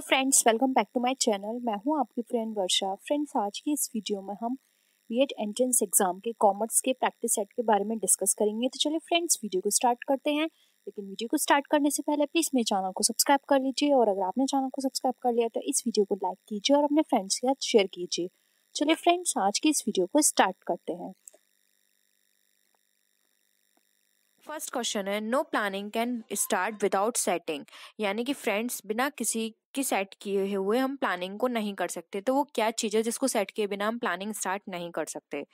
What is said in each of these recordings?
hello friends welcome back to my channel मैं हूं आपकी फ्रेंड वर्षा फ्रेंड्स आज की इस वीडियो में हम बीएड एंट्रेंस एग्जाम के कॉमर्स के प्रैक्टिस सेट के बारे में डिस्कस करेंगे तो चलिए फ्रेंड्स वीडियो को स्टार्ट करते हैं लेकिन वीडियो को स्टार्ट करने से पहले प्लीज़ मेरे चैनल को सब्सक्राइब कर लीजिए और अगर आपने चैनल को सब्सक्राइब कर लिया तो इस वीडियो को लाइक कीजिए और अपने फ्रेंड्स के साथ शेयर कीजिए चलिए फ्रेंड्स आज की इस वीडियो को स्टार्ट करते हैं फर्स्ट क्वेश्चन है no planning can start without setting यानी कि फ्रेंड्स बिना किसी की सेट किए हुए हम प्लानिंग को नहीं कर सकते तो वो क्या चीज़ है जिसको सेट किए बिना हम प्लानिंग स्टार्ट नहीं कर सकते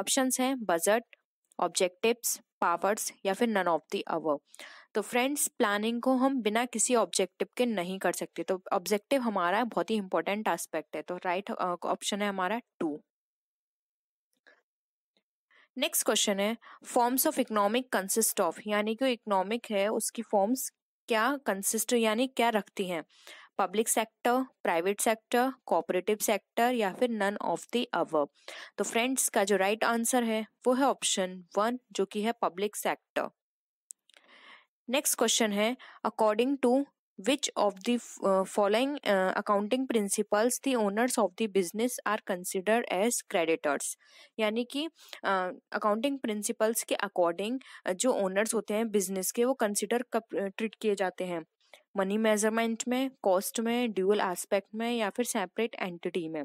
ऑप्शन हैं बजट ऑब्जेक्टिव्स पावर्स या फिर नन ऑफ दी अवर तो फ्रेंड्स प्लानिंग को हम बिना किसी ऑब्जेक्टिव के नहीं कर सकते तो ऑब्जेक्टिव हमारा बहुत ही इंपॉर्टेंट एस्पेक्ट है तो राइट right ऑप्शन uh, है हमारा टू नेक्स्ट क्वेश्चन है forms of economic consist of यानी कि इकोनॉमिक है उसकी फॉर्म्स क्या कंसिस्ट यानी क्या रखती हैं public sector private sector cooperative sector या फिर नन ऑफ द अव तो फ्रेंड्स का जो राइट right आंसर है वो है ऑप्शन वन जो कि है पब्लिक सेक्टर नेक्स्ट क्वेश्चन है according to which of the uh, following uh, accounting principles the owners of the business are considered यानी कि अकाउंटिंग uh, प्रिंसिपल्स के अकॉर्डिंग uh, जो ओनर्स होते हैं बिजनेस के वो कंसिडर कब ट्रीट uh, किए जाते हैं मनी मेजरमेंट में कॉस्ट में ड्यूअल एस्पेक्ट में या फिर सेपरेट एंटिटी में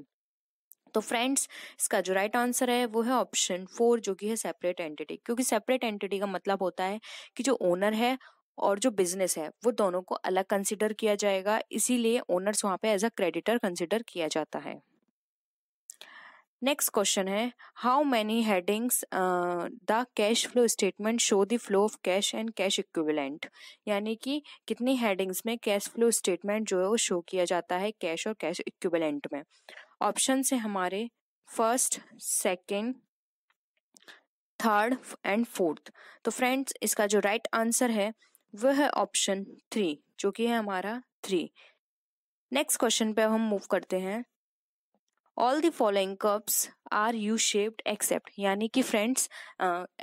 तो फ्रेंड्स इसका जो राइट आंसर है वो है ऑप्शन फोर जो कि है सेपरेट एंटिटी क्योंकि सेपरेट एंटिटी का मतलब होता है कि जो ओनर है और जो बिजनेस है वो दोनों को अलग कंसिडर किया जाएगा इसीलिए ओनर्स वहाँ पे एज अ क्रेडिटर कंसिडर किया जाता है नेक्स्ट क्वेश्चन है how many headings the cash flow statement show the flow of cash and cash equivalent यानी कि कितनी हेडिंग्स में कैश फ्लो स्टेटमेंट जो है वो शो किया जाता है कैश और कैश इक्विवेलेंट में ऑप्शन से हमारे first second third and fourth तो फ्रेंड्स इसका जो राइट right आंसर है वह है ऑप्शन थ्री जो कि है हमारा थ्री नेक्स्ट क्वेश्चन पे हम मूव करते हैं all the following curves are U shaped except यानी कि फ्रेंड्स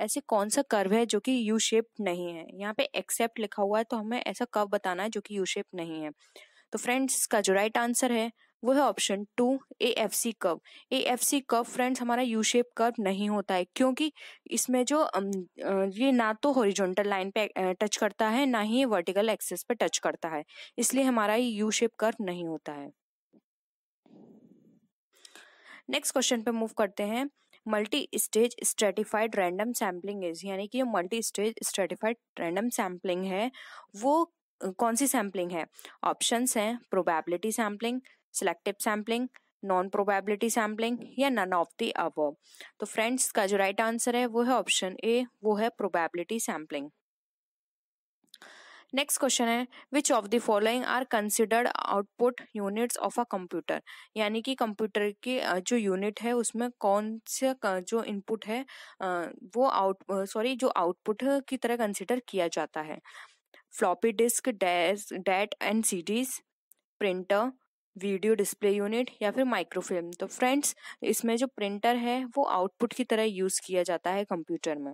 ऐसे कौन सा कर्व है जो कि यू शेप्ड नहीं है यहाँ पे एक्सेप्ट लिखा हुआ है तो हमें ऐसा कर्व बताना है जो कि यू शेप नहीं है तो फ्रेंड्स इसका जो राइट आंसर है वो है option two A F C curve A F C curve friends हमारा यू शेप कर्व नहीं होता है क्योंकि इसमें जो ये ना तो हॉरिजॉन्टल लाइन पे टच करता है ना ही वर्टिकल एक्सेस पे टच करता है इसलिए हमारा ये यू शेप कर्व नहीं होता है नेक्स्ट क्वेश्चन पे मूव करते हैं multi stage stratified random sampling is यानी कि multi stage stratified random sampling है वो कौन सी सैम्पलिंग है ऑप्शंस हैं probability sampling selective sampling non probability sampling या नन ऑफ दी अबव तो फ्रेंड्स का जो राइट right आंसर है वो है ऑप्शन ए वो है प्रोबेबिलिटी सैम्पलिंग नेक्स्ट क्वेश्चन है which of the following are considered output units of a computer यानी कि कंप्यूटर के जो यूनिट है उसमें कौन से जो इनपुट है वो आउट सॉरी जो आउटपुट की तरह कंसिडर किया जाता है floppy disk DAS DAT and CDs printer video display unit या फिर माइक्रोफिल्म तो फ्रेंड्स इसमें जो प्रिंटर है वो आउटपुट की तरह यूज किया जाता है कंप्यूटर में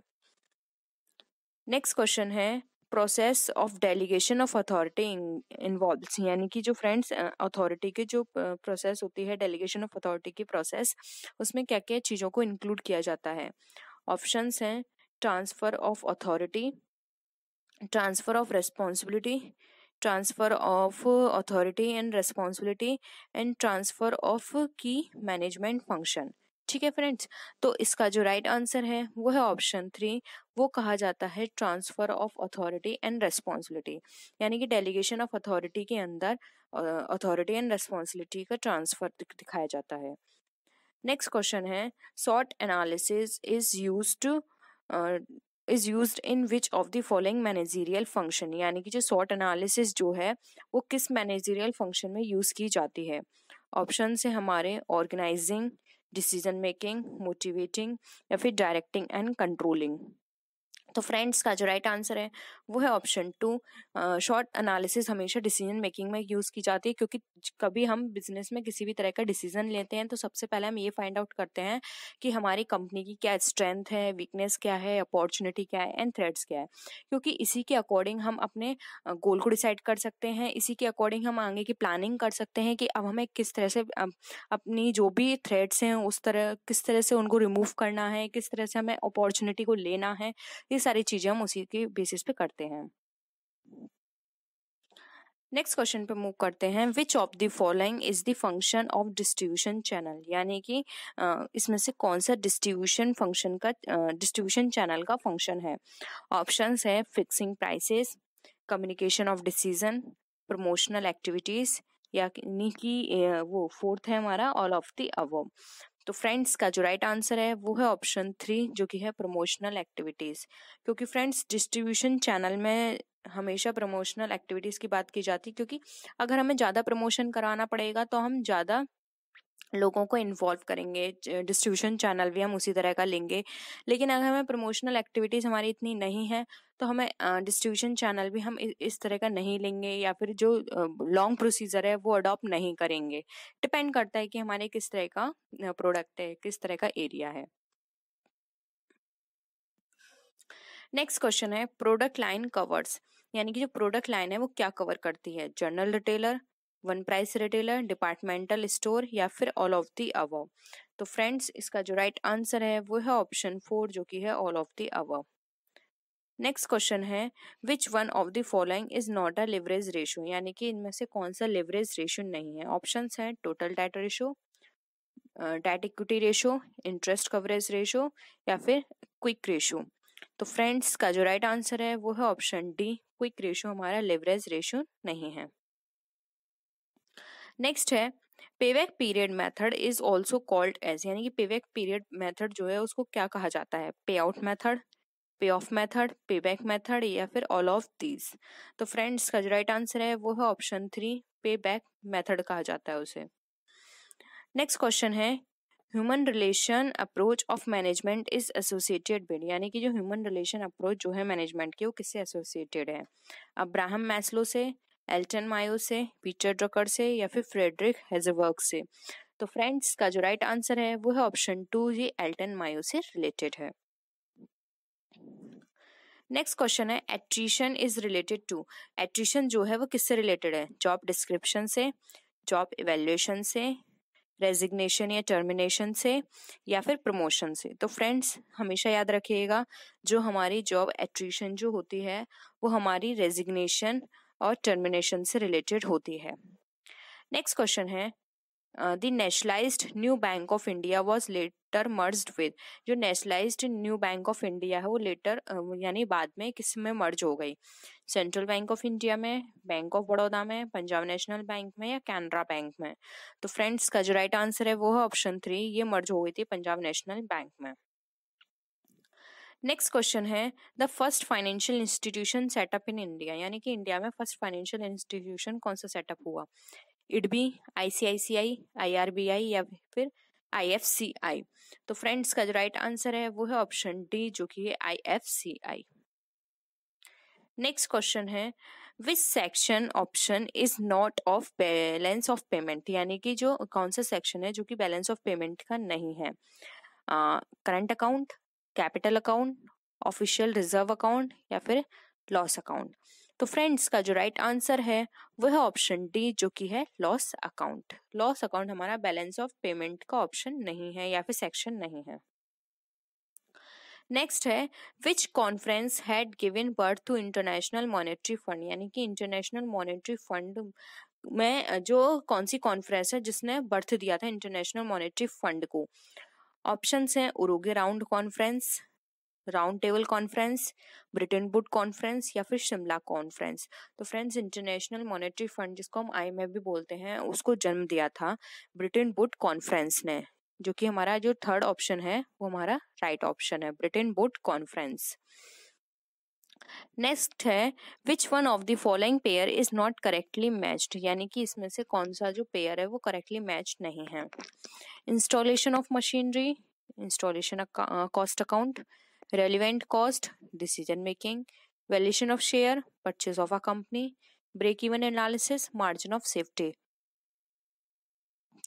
नेक्स्ट क्वेश्चन है process of delegation of authority involve यानी कि जो फ्रेंड्स अथॉरिटी की जो प्रोसेस होती है डेलीगेशन ऑफ अथॉरिटी की प्रोसेस उसमें क्या क्या चीज़ों को इंक्लूड किया जाता है ऑप्शंस हैं transfer of authority transfer of responsibility transfer of authority and responsibility and transfer of की मैनेजमेंट फंक्शन ठीक है फ्रेंड्स तो इसका जो राइट right आंसर है वो है ऑप्शन थ्री वो कहा जाता है transfer of authority and responsibility यानी कि डेलीगेशन ऑफ अथॉरिटी के अंदर अथॉरिटी एंड रेस्पॉन्सिबिलिटी का ट्रांसफर दिखाया जाता है नेक्स्ट क्वेश्चन है SWOT analysis is use is use in which of the following managerial function यानी कि जो सॉर्ट एनालिसिस जो है वो किस मैनेजीरियल फंक्शन में यूज की जाती है ऑप्शन से हमारे ऑर्गेनाइजिंग डिसीजन मेकिंग मोटिवेटिंग या फिर डायरेक्टिंग एंड कंट्रोलिंग तो फ्रेंड्स का जो राइट right आंसर है वो है ऑप्शन टू शॉर्ट एनालिसिस हमेशा डिसीजन मेकिंग में यूज़ की जाती है क्योंकि कभी हम बिजनेस में किसी भी तरह का डिसीजन लेते हैं तो सबसे पहले हम ये फाइंड आउट करते हैं कि हमारी कंपनी की क्या स्ट्रेंथ है वीकनेस क्या है अपॉर्चुनिटी क्या है एंड थ्रेड्स क्या है क्योंकि इसी के अकॉर्डिंग हम अपने गोल को डिसाइड कर सकते हैं इसी के अकॉर्डिंग हम आगे की प्लानिंग कर सकते हैं कि अब हमें किस तरह से अपनी जो भी थ्रेड्स हैं उस तरह किस तरह से उनको रिमूव करना है किस तरह से हमें अपॉर्चुनिटी को लेना है ये सारी चीज़ें हम उसी के बेसिस पे करते हैं सकते हैं नेक्स्ट क्वेश्चन पे मूव करते हैं which of the following is the function of distribution channel यानी कि इसमें से कौन सा डिस्ट्रीब्यूशन फंक्शन का डिस्ट्रीब्यूशन चैनल का फंक्शन है ऑप्शन है fixing prices communication of decision promotional activities यानी कि वो फोर्थ है हमारा ऑल ऑफ द अवॉब तो फ्रेंड्स का जो राइट आंसर है वो है ऑप्शन थ्री जो कि है प्रमोशनल एक्टिविटीज़ क्योंकि फ्रेंड्स डिस्ट्रीब्यूशन चैनल में हमेशा प्रमोशनल एक्टिविटीज़ की बात की जाती है क्योंकि अगर हमें ज़्यादा प्रमोशन कराना पड़ेगा तो हम ज़्यादा लोगों को इन्वॉल्व करेंगे डिस्ट्रीब्यूशन चैनल भी हम उसी तरह का लेंगे लेकिन अगर हमें प्रमोशनल एक्टिविटीज़ हमारी इतनी नहीं है तो हमें डिस्ट्रीब्यूशन चैनल भी हम इस तरह का नहीं लेंगे या फिर जो लॉन्ग प्रोसीजर है वो अडॉप्ट नहीं करेंगे डिपेंड करता है कि हमारे किस तरह का प्रोडक्ट है किस तरह का एरिया है नेक्स्ट क्वेश्चन है प्रोडक्ट लाइन कवर्स यानी कि जो प्रोडक्ट लाइन है वो क्या कवर करती है general retailer one price retailer departmental store या फिर ऑल ऑफ दी अव तो फ्रेंड्स इसका जो राइट right आंसर है वो है ऑप्शन फोर जो कि है ऑल ऑफ दी अव नेक्स्ट क्वेश्चन है which one of the following is not a leverage ratio यानी कि इनमें से कौन सा लिवरेज रेशो नहीं है ऑप्शन है total debt ratio debt equity ratio interest coverage ratio या फिर क्विक रेशो तो फ्रेंड्स का जो राइट right आंसर है वो है ऑप्शन डी क्विक रेशो हमारा लिवरेज रेशो नहीं है नेक्स्ट है payback period method is also called as यानी कि पेवैक पीरियड मेथड जो है उसको क्या कहा जाता है pay out method pay off method pay back method या फिर ऑल ऑफ दीज तो फ्रेंड्स का जो राइट आंसर है वो है option three pay back method कहा जाता है उसे नेक्स्ट क्वेश्चन है human relation approach of management is associated with यानी कि जो ह्यूमन रिलेशन अप्रोच जो है मैनेजमेंट की वो किससे एसोसिएटेड है अब्राहम मैस्लो से एल्टन मायो से पीटर ड्रकर से या फिर फ्रेडरिक हेजवर्क से तो फ्रेंड्स का जो राइट आंसर है वो है ऑप्शन टू ये एल्टन मायो से रिलेटेड है नेक्स्ट क्वेश्चन है attrition is related to attrition जो है वो किससे रिलेटेड है जॉब डिस्क्रिप्शन से जॉब इवेल्युएशन से रेजिग्नेशन या टर्मिनेशन से या फिर प्रमोशन से तो फ्रेंड्स हमेशा याद रखिएगा जो हमारी जॉब एट्रीशन जो होती है वो हमारी रेजिग्नेशन और टर्मिनेशन से रिलेटेड होती है नेक्स्ट क्वेश्चन है the nationalised New Bank of India was later merge with जो nationalised New Bank of India है वो लेटर यानी बाद में किस में मर्ज हो गई सेंट्रल बैंक ऑफ इंडिया में बैंक ऑफ बड़ौदा में पंजाब नेशनल बैंक में या कैनरा बैंक में तो फ्रेंड्स का जो राइट आंसर है वो है ऑप्शन थ्री ये मर्ज हो गई थी पंजाब नेशनल बैंक में नेक्स्ट क्वेश्चन है the first financial institution setup in India यानी कि इंडिया में फर्स्ट फाइनेंशियल इंस्टीट्यूशन कौन सा सेटअप हुआ आर आईसीआईसीआई आई या फिर आई एफ सी आई तो फ्रेंड्स का जो राइट आंसर है वो है ऑप्शन डी जो कि है आई नेक्स्ट क्वेश्चन है which section option is not of balance of payment यानी कि जो कौन सा सेक्शन है जो कि बैलेंस ऑफ पेमेंट का नहीं है current account capital account official reserve account या फिर लॉस अकाउंट तो फ्रेंड्स का जो राइट right आंसर है वह ऑप्शन डी जो कि है लॉस अकाउंट लॉस अकाउंट हमारा बैलेंस ऑफ पेमेंट का ऑप्शन नहीं है या फिर सेक्शन नहीं है नेक्स्ट है which conference had given birth to International Monetary Fund यानी कि इंटरनेशनल मॉनेटरी फंड में जो कौन सी कॉन्फ्रेंस है जिसने बर्थ दिया था इंटरनेशनल मॉनेटरी फंड को ऑप्शंस हैं Uruguay round conference round table conference Bretton बुड कॉन्फ्रेंस या फिर शिमला कॉन्फ्रेंस तो फ्रेंड्स इंटरनेशनल मॉनेटरी फंड जिसको हम आई भी बोलते हैं उसको जन्म दिया था ब्रिटेन बुड कॉन्फ्रेंस ने जो कि हमारा जो थर्ड ऑप्शन है वो हमारा राइट ऑप्शन है ब्रिटेन बुड कॉन्फ्रेंस नेक्स्ट है which one of the following pair is not correctly matched यानी कि इसमें से कौन सा जो पेयर है वो करेक्टली मैच नहीं है installation of machinery installation cost account relevant cost decision making valuation of share purchase of a company break even analysis margin of safety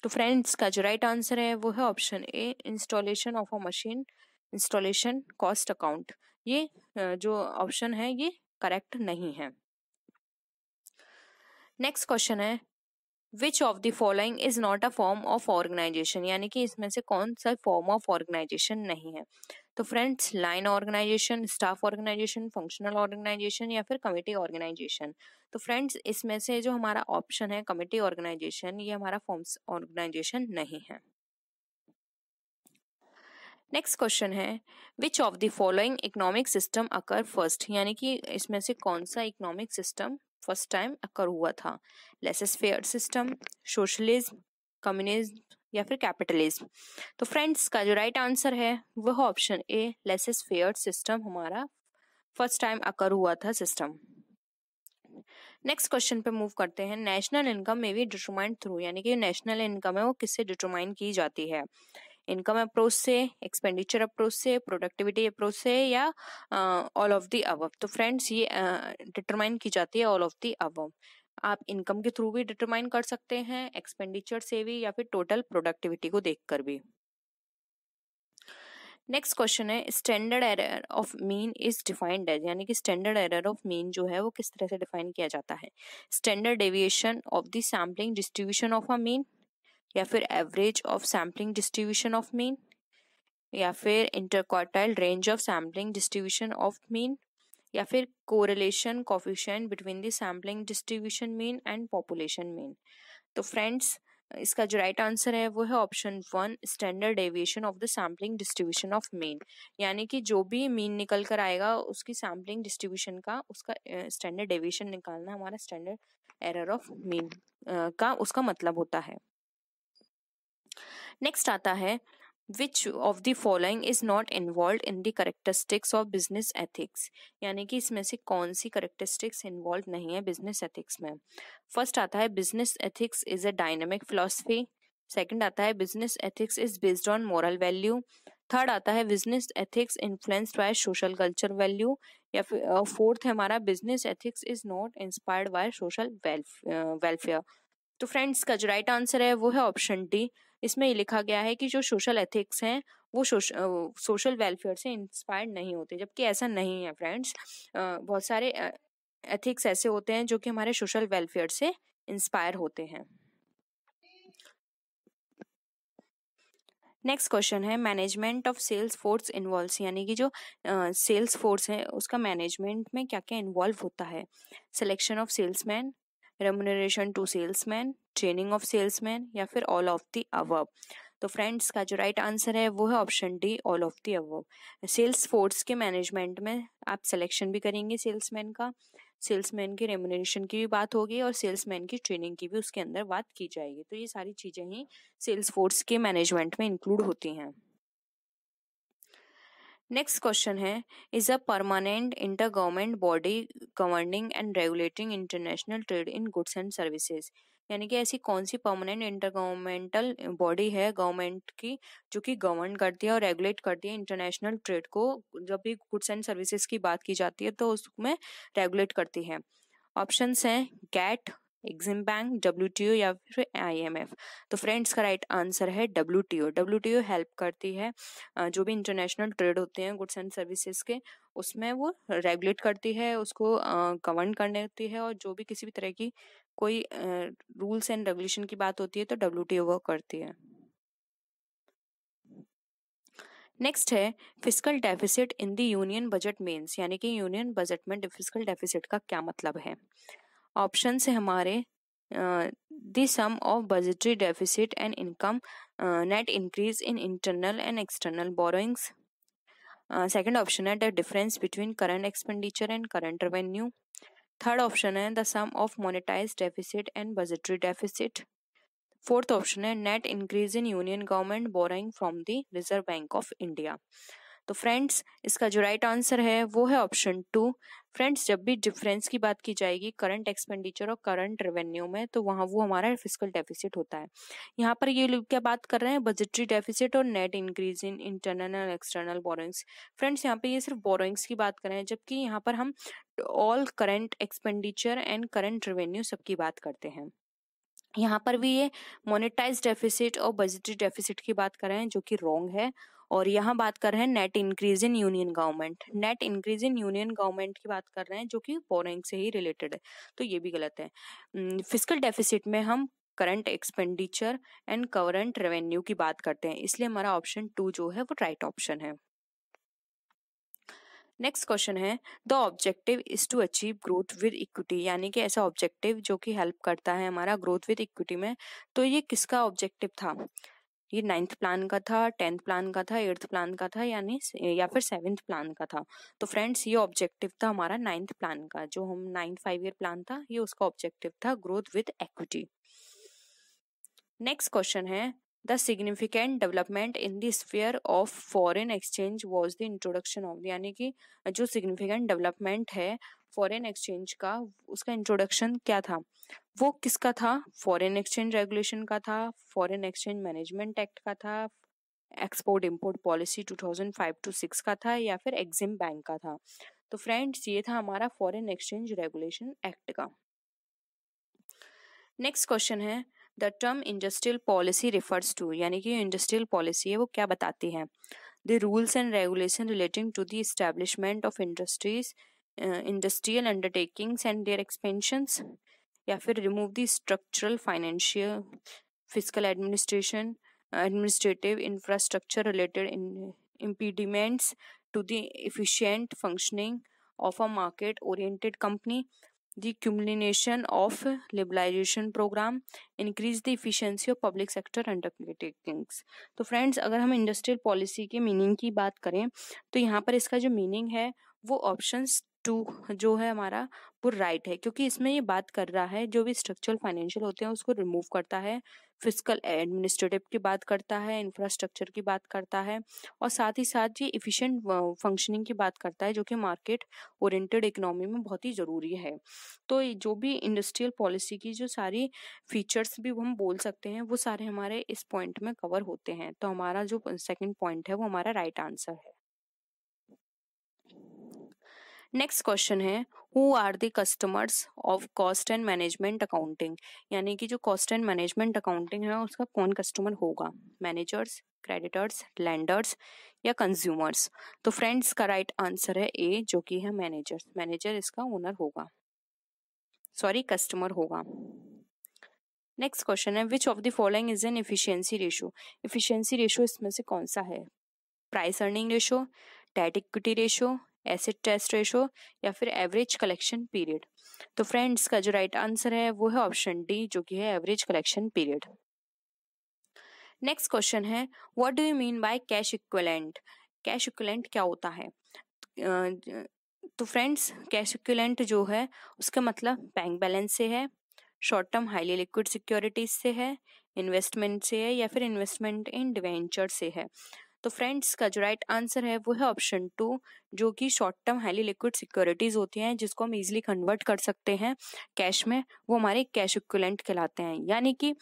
तो फ्रेंड्स का जो राइट आंसर है वो है option A installation of a machine installation cost account ये जो option है ये करेक्ट नहीं है नेक्स्ट क्वेश्चन है which of the following is not a form of organisation यानी कि इसमें से कौन सा फॉर्म ऑफ ऑर्गेनाइजेशन नहीं है तो friends line organisation staff organisation functional organisation या फिर कमेटी ऑर्गेनाइजेशन तो फ्रेंड्स इसमें से जो हमारा ऑप्शन है कमेटी ऑर्गेनाइजेशन ये हमारा फॉर्म्स ऑर्गेनाइजेशन नहीं है नेक्स्ट क्वेश्चन है which of the following economic system occur first यानी कि इसमें से कौन सा economic system first time occur हुआ था laissez faire system socialism communism या फिर कैपिटलिज्म तो फ्रेंड्स का जो राइट right आंसर है वह option A laissez faire system हमारा फर्स्ट टाइम अकर हुआ था सिस्टम नेक्स्ट क्वेश्चन पे मूव करते हैं नेशनल इनकम में भी डिटरमाइंड थ्रू यानी कि नेशनल इनकम है वो किससे डिटरमाइन की जाती है इनकम अप्रोच से एक्सपेंडिचर अप्रोच से प्रोडक्टिविटी अप्रोच से या ऑल ऑफ दी अव तो फ्रेंड्स ये डिटरमाइन uh, की जाती है ऑल ऑफ दी अव आप इनकम के थ्रू भी डिटरमाइन कर सकते हैं एक्सपेंडिचर से भी या फिर टोटल प्रोडक्टिविटी को देखकर भी नेक्स्ट क्वेश्चन है standard error of mean is defined as यानी कि स्टैंडर्ड एरर ऑफ मीन जो है वो किस तरह से डिफाइन किया जाता है standard deviation of the sampling distribution of a mean या फिर average of sampling distribution of mean या फिर interquartile range of sampling distribution of mean या फिर correlation coefficient between the sampling distribution mean and population mean तो friends इसका जो right answer है वो है option one standard deviation of the sampling distribution of mean यानी कि जो भी मीन निकल कर आएगा उसकी सैम्पलिंग डिस्ट्रीब्यूशन का उसका स्टैंडर्ड एविएशन निकालना हमारा स्टैंडर्ड एरर ऑफ मीन का उसका मतलब होता है नेक्स्ट आता है which of the following is not involve in the characteristics of business ethics यानी कि इसमें से कौन सी करेक्टरिस्टिक्स इन्वॉल्व नहीं है बिजनेस एथिक्स में फर्स्ट आता है business ethics is a dynamic philosophy second आता है business ethics is based on moral value third आता है business ethics influenced by social culture value या फिर फोर्थ हमारा business ethics is not inspired by social welfare तो friends का जो राइट आंसर है वो है ऑप्शन डी इसमें लिखा गया है कि जो सोशल एथिक्स हैं वो सोशल वेलफेयर से इंस्पायर्ड नहीं होते जबकि ऐसा नहीं है फ्रेंड्स बहुत सारे एथिक्स ऐसे होते हैं जो कि हमारे सोशल वेलफेयर से इंस्पायर होते हैं नेक्स्ट क्वेश्चन है management of sales force involve यानी कि जो सेल्स uh, फोर्स है उसका मैनेजमेंट में क्या क्या इन्वॉल्व होता है selection of salesman remuneration to salesman training of salesman या फिर ऑल ऑफ द अवब तो फ्रेंड्स का जो राइट right आंसर है वो है option D all of the above sales force के मैनेजमेंट में आप सिलेक्शन भी करेंगे सेल्समैन का सेल्समैन के रेमुनरेशन की भी बात होगी और सेल्समैन की ट्रेनिंग की भी उसके अंदर बात की जाएगी तो ये सारी चीज़ें ही सेल्स फोर्स के मैनेजमेंट में इंक्लूड होती हैं नेक्स्ट क्वेश्चन है is a permanent inter government body governing and regulating international trade in goods and services यानी कि ऐसी कौन सी परमानेंट इंटर गवर्नमेंटल बॉडी है गवर्नमेंट की जो कि गवर्न करती है और रेगुलेट करती है इंटरनेशनल ट्रेड को जब भी गुड्स एंड सर्विसेज की बात की जाती है तो उसमें रेगुलेट करती है ऑप्शंस हैं गैट एग्जिम बैंक डब्ल्यू या फिर आईएमएफ तो फ्रेंड्स का राइट आंसर है W T O W T O help करती है जो भी इंटरनेशनल ट्रेड होते हैं गुड्स एंड सर्विसेज के उसमें वो रेगुलेट करती है उसको गवर्न करती है और जो भी किसी भी तरह की कोई रूल्स एंड रेगुलेशन की बात होती है तो डब्ल्यू टी ओ वर्क करती है नेक्स्ट है physical deficit in the union budget means यानी कि यूनियन बजट में फिजिकल डेफिसिट का क्या मतलब है ऑप्शन से हमारे the sum of budgetary deficit and income net increase in internal and external borrowings second option है the difference between current expenditure and current revenue third option है the sum of monetize deficit and budgetary deficit fourth option है net increase in union government borrowing from the reserve bank of India तो friends इसका जो right answer है वो है option to friends जब भी डिफरेंस की बात की जाएगी करंट एक्सपेंडिचर और करंट रेवेन्यू में तो वहाँ वो हमारा फिजिकल डेफिसिट होता है यहाँ पर ये लोग क्या बात कर रहे हैं बजटरी डेफिसिट और net increase in internal and external borrowings friends यहाँ पे ये सिर्फ बोरोइंग्स की बात कर रहे हैं जबकि यहाँ पर हम all current expenditure and current revenue सबकी बात करते हैं यहाँ पर भी ये मोनेटाइज डेफिसिट और बजटरी डेफिसिट की बात कर रहे हैं जो कि रॉन्ग है और यहाँ बात कर रहे हैं net increase in union government net increase in union government की बात कर रहे हैं जो कि बोरिंग से ही रिलेटेड है तो ये भी गलत है फिजिकल डेफिसिट में हम current expenditure and current revenue की बात करते हैं इसलिए हमारा ऑप्शन टू जो है वो राइट right ऑप्शन है नेक्स्ट क्वेश्चन है the objective is to achieve growth with equity यानी कि ऐसा ऑब्जेक्टिव जो कि हेल्प करता है हमारा ग्रोथ विद इक्विटी में तो ये किसका ऑब्जेक्टिव था ये नाइन्थ प्लान का था टेंथ प्लान का था एट्थ प्लान का था यानी या फिर सेवेंथ प्लान का था तो फ्रेंड्स ये ऑब्जेक्टिव था हमारा नाइन्थ प्लान का जो हम नाइन्थ फाइव ईयर प्लान था ये उसका ऑब्जेक्टिव था growth with equity next question है the significant development in this fair of foreign exchange was the introduction of यानी कि जो सिग्निफिकेंट डेवलपमेंट है फॉरेन एक्सचेंज का उसका इंट्रोडक्शन क्या था वो किसका था फॉरेन एक्सचेंज रेगुलेशन का था फॉरेन एक्सचेंज मैनेजमेंट एक्ट का था एक्सपोर्ट इम्पोर्ट पॉलिसी 2005 टू 6 का था या फिर एग्जिम बैंक का था तो फ्रेंड्स ये था हमारा फॉरेन एक्सचेंज रेगुलेशन एक्ट का नेक्स्ट क्वेश्चन है the term industrial policy refers to यानी कि इंडस्ट्रियल पॉलिसी है वो क्या बताती है the rules and regulation relating to the establishment of industries industrial undertakings and their expansions या फिर remove the structural financial physical administration administrative infrastructure related impediments to the efficient functioning of a market oriented company the culmination of liberalization program increase the efficiency of public sector undertakings तो friends अगर हम industrial policy के meaning की बात करें तो यहाँ पर इसका जो meaning है वो options टू जो है हमारा वो राइट है क्योंकि इसमें ये बात कर रहा है जो भी स्ट्रक्चरल फाइनेंशियल होते हैं उसको रिमूव करता है फिजिकल एडमिनिस्ट्रेटिव की बात करता है इंफ्रास्ट्रक्चर की बात करता है और साथ ही साथ ये इफ़िशेंट फंक्शनिंग की बात करता है जो कि मार्केट ओरिएंटेड इकोनॉमी में बहुत ही ज़रूरी है तो जो भी इंडस्ट्रियल पॉलिसी की जो सारी फीचर्स भी हम बोल सकते हैं वो सारे हमारे इस पॉइंट में कवर होते हैं तो हमारा जो सेकेंड पॉइंट है वो हमारा राइट right आंसर है नेक्स्ट क्वेश्चन है who are the customers of cost and management accounting यानी कि जो कॉस्ट एंड मैनेजमेंट अकाउंटिंग है उसका कौन कस्टमर होगा मैनेजर्स क्रेडिटर्स लैंडर्स या कंज्यूमर्स तो फ्रेंड्स का राइट आंसर है ए जो कि है मैनेजर मैनेजर इसका ओनर होगा सॉरी कस्टमर होगा नेक्स्ट क्वेश्चन है which of the following is an efficiency ratio efficiency ratio इसमें से कौन सा है price earning ratio debt equity ratio acid test ratio या फिर एवरेज कलेक्शन पीरियड तो फ्रेंड्स का जो राइट आंसर है वो है ऑप्शन डी जो कि है average collection period next question है what do you mean by cash equivalent cash equivalent क्या होता है तो फ्रेंड्स कैश इक्वलेंट जो है उसका मतलब बैंक बैलेंस से है short term highly liquid securities से है इन्वेस्टमेंट से है या फिर इन्वेस्टमेंट इन डिवेंचर से है तो फ्रेंड्स का जो राइट आंसर है वो है ऑप्शन टू जो कि short term highly liquid securities होती हैं जिसको हम इजीली कन्वर्ट कर सकते हैं कैश में वो हमारे कैश इक्वलेंट कहलाते हैं यानी कि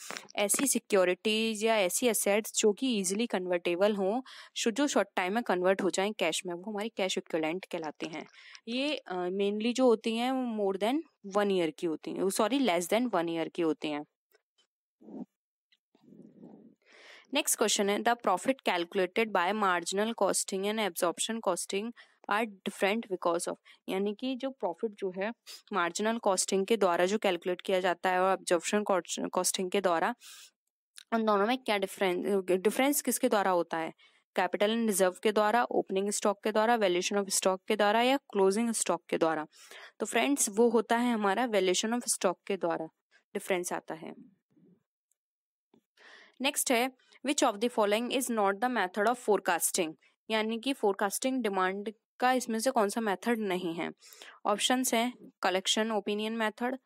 ऐसी सिक्योरिटीज या ऐसी असेट्स जो कि इजीली कन्वर्टेबल हों जो शॉर्ट टाइम में कन्वर्ट हो जाएं कैश में वो हमारे कैश इक्वलेंट कहलाते हैं ये मेनली uh, जो होती हैं वो मोर देन वन ईयर की होती हैं sorry less than one year की होती हैं नेक्स्ट क्वेश्चन है the profit calculated by marginal costing and absorption costing are different because of यानी कि जो प्रॉफिट जो है मार्जिनल कॉस्टिंग के द्वारा जो कैलकुलेट किया जाता है और एब्जॉर्प्शन कॉस्टिंग के द्वारा उन दोनों में क्या डिफरेंस डिफरेंस किसके द्वारा होता है कैपिटल एंड रिजर्व के द्वारा ओपनिंग स्टॉक के द्वारा वैल्यूशन ऑफ स्टॉक के द्वारा या क्लोजिंग स्टॉक के द्वारा तो फ्रेंड्स वो होता है हमारा वैल्यूशन ऑफ स्टॉक के द्वारा डिफरेंस आता है नेक्स्ट है which of the following is not the method of forecasting यानी कि फोरकास्टिंग डिमांड का इसमें से कौन सा मेथड नहीं है ऑप्शन है collection opinion method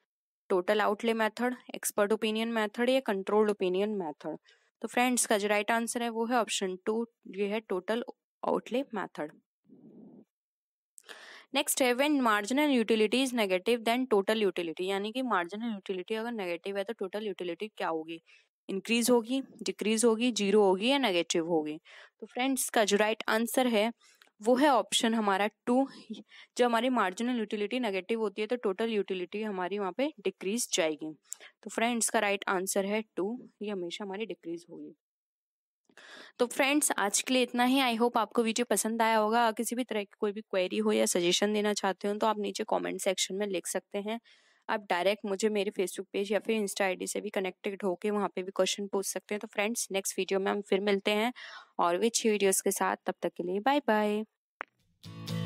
total outlay method expert opinion method या कंट्रोल्ड ओपिनियन मेथड तो फ्रेंड्स का जो राइट आंसर है वो है ऑप्शन टू ये है टोटल आउटले मेथड नेक्स्ट है when marginal utility is negative then total utility यानी कि मार्जिनल यूटिलिटी अगर नेगेटिव है तो टोटल यूटिलिटी क्या होगी इंक्रीज होगी डिक्रीज होगी जीरो होगी या नेगेटिव होगी तो फ्रेंड्स का जो राइट right आंसर है वो है ऑप्शन हमारा टू जब हमारी मार्जिनल यूटिलिटी नेगेटिव होती है तो टोटल यूटिलिटी हमारी वहाँ पे डिक्रीज जाएगी तो फ्रेंड्स का राइट आंसर है टू ये हमेशा हमारी डिक्रीज होगी तो फ्रेंड्स आज के लिए इतना ही आई होप आपको वीडियो पसंद आया होगा किसी भी तरह की कोई भी क्वेरी हो या सजेशन देना चाहते हो तो आप नीचे कमेंट सेक्शन में लिख सकते हैं आप डायरेक्ट मुझे मेरे फेसबुक पेज या फिर इंस्टा आईडी से भी कनेक्टेड होके वहाँ पे भी क्वेश्चन पूछ सकते हैं तो फ्रेंड्स नेक्स्ट वीडियो में हम फिर मिलते हैं और भी अच्छी वीडियोज़ के साथ तब तक के लिए बाय बाय